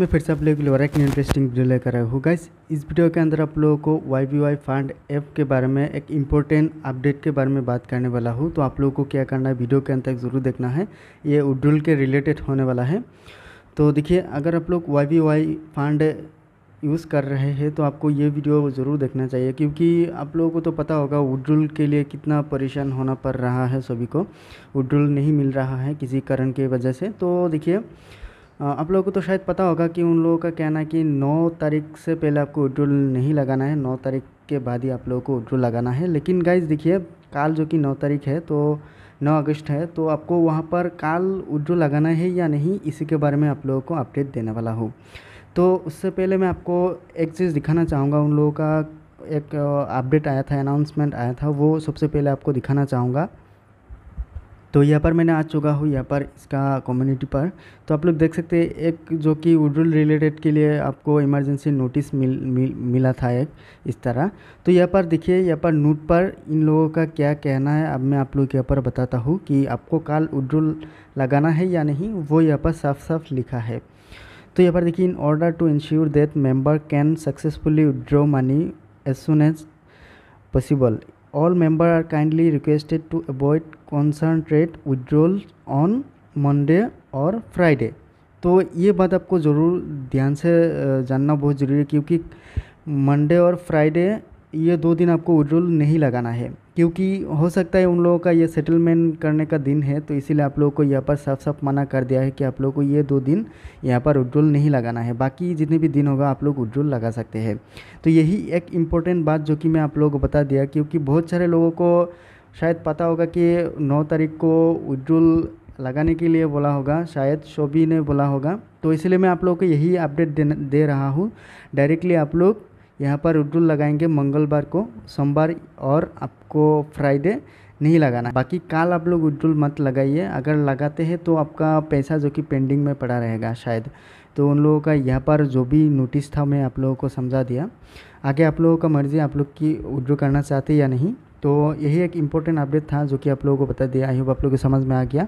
मैं फिर से आप लोगों के लिए एक इंटरेस्टिंग वीडियो लेकर आया हूँ गाइस इस वीडियो के अंदर आप लोगों को Y B Y fund app के बारे में एक इम्पोर्टेंट अपडेट के बारे में बात करने वाला हूँ तो आप लोगों को क्या करना है वीडियो के अंत तक ज़रूर देखना है ये उड्रुल के रिलेटेड होने वाला है तो देखिए अगर आप लोग Y B Y fund use कर रहे हैं तो आपको ये वीडियो ज़रूर देखना चाहिए क्योंकि आप लोगों को तो पता होगा उड्रुल के लिए कितना परेशान होना पड़ रहा है सभी को उड्रुल नहीं मिल रहा है किसी कारण की वजह से तो देखिए आप लोगों को तो शायद पता होगा कि उन लोगों का कहना है कि नौ तारीख से पहले आपको विड्रोल नहीं लगाना है नौ तारीख के बाद ही आप लोगों को विड्रोल लगाना है लेकिन गाइज देखिए काल जो कि नौ तारीख है तो नौ अगस्त है तो आपको वहाँ पर काल विड्रो लगाना है या नहीं इसी के बारे में आप लोगों को अपडेट देने वाला हूँ तो उससे पहले मैं आपको एक चीज़ दिखाना चाहूँगा उन लोगों का एक अपडेट आया था अनाउंसमेंट आया था वो सबसे पहले आपको दिखाना चाहूँगा तो यहाँ पर मैंने आ चुका हूँ यहाँ पर इसका कम्युनिटी पर तो आप लोग देख सकते हैं एक जो कि उड्रुल रिलेटेड के लिए आपको इमरजेंसी नोटिस मिल, मिल मिला था एक इस तरह तो यहाँ पर देखिए यहाँ पर नोट पर इन लोगों का क्या कहना है अब मैं आप लोग यहाँ पर बताता हूँ कि आपको काल उड्रुल लगाना है या नहीं वो यहाँ पर साफ साफ लिखा है तो यहाँ पर देखिए in order to ensure that member can successfully withdraw money as soon as possible All members are kindly requested to avoid concentrate withdrawals on Monday और Friday. तो ये बात आपको ज़रूर ध्यान से जानना बहुत ज़रूरी है क्योंकि मंडे और फ्राइडे ये दो दिन आपको विड्रोल नहीं लगाना है क्योंकि हो सकता है उन लोगों का ये सेटलमेंट करने का दिन है तो इसीलिए आप लोगों को यहाँ पर साफ साफ मना कर दिया है कि आप लोगों को ये दो दिन यहाँ पर विड्रोल नहीं लगाना है बाकी जितने भी दिन होगा आप लोग विड्रोल लगा सकते हैं तो यही एक इम्पोर्टेंट बात जो कि मैं आप लोगों को बता दिया क्योंकि बहुत सारे लोगों को शायद पता होगा कि नौ तारीख को विड्रोल लगाने के लिए बोला होगा शायद शोभी ने बोला होगा तो इसलिए मैं आप लोगों को यही अपडेट दे रहा हूँ डायरेक्टली आप लोग यहाँ पर उड्डुल लगाएंगे मंगलवार को सोमवार और आपको फ्राइडे नहीं लगाना बाकी काल आप लोग उड्डुल मत लगाइए अगर लगाते हैं तो आपका पैसा जो कि पेंडिंग में पड़ा रहेगा शायद तो उन लोगों का यहाँ पर जो भी नोटिस था मैं आप लोगों को समझा दिया आगे आप लोगों का मर्ज़ी आप लोग की उज्जू करना चाहते या नहीं तो यही एक इम्पोर्टेंट अपडेट था जो कि आप लोगों को बता दिया आई होप आप लोगों को समझ में आ गया